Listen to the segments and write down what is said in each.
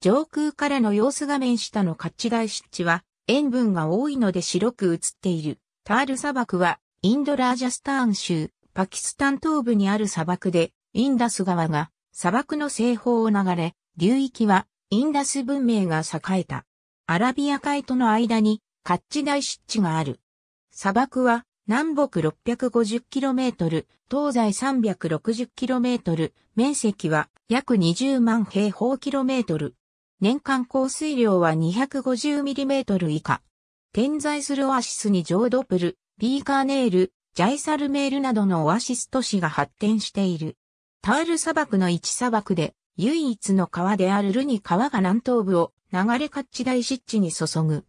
上空からの様子画面下のカッチイ湿地は塩分が多いので白く映っている。タール砂漠はインドラージャスターン州、パキスタン東部にある砂漠で、インダス川が砂漠の西方を流れ、流域はインダス文明が栄えた。アラビア海との間にカッチイ湿地がある。砂漠は南北 650km、東西 360km、面積は約20万平方キロメートル。年間降水量は 250mm 以下。点在するオアシスにジョードプル、ビーカーネール、ジャイサルメールなどのオアシス都市が発展している。タール砂漠の一砂漠で、唯一の川であるルニ川が南東部を流れカッチ大湿地に注ぐ。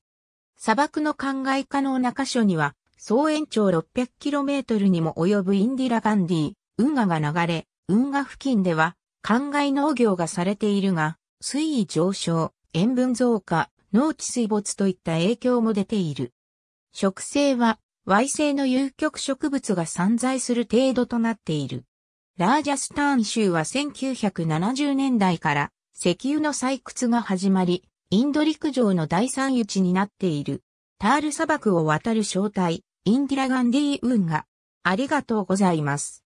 砂漠の灌漑可能な箇所には、総延長 600km にも及ぶインディラガンディ、運河が流れ、運河付近では、灌漑農業がされているが、水位上昇、塩分増加、農地水没といった影響も出ている。植生は、Y 性の有極植物が散在する程度となっている。ラージャスターン州は1970年代から石油の採掘が始まり、インド陸上の第三油地になっている。タール砂漠を渡る正体、インディラ・ガンディー運河。ありがとうございます。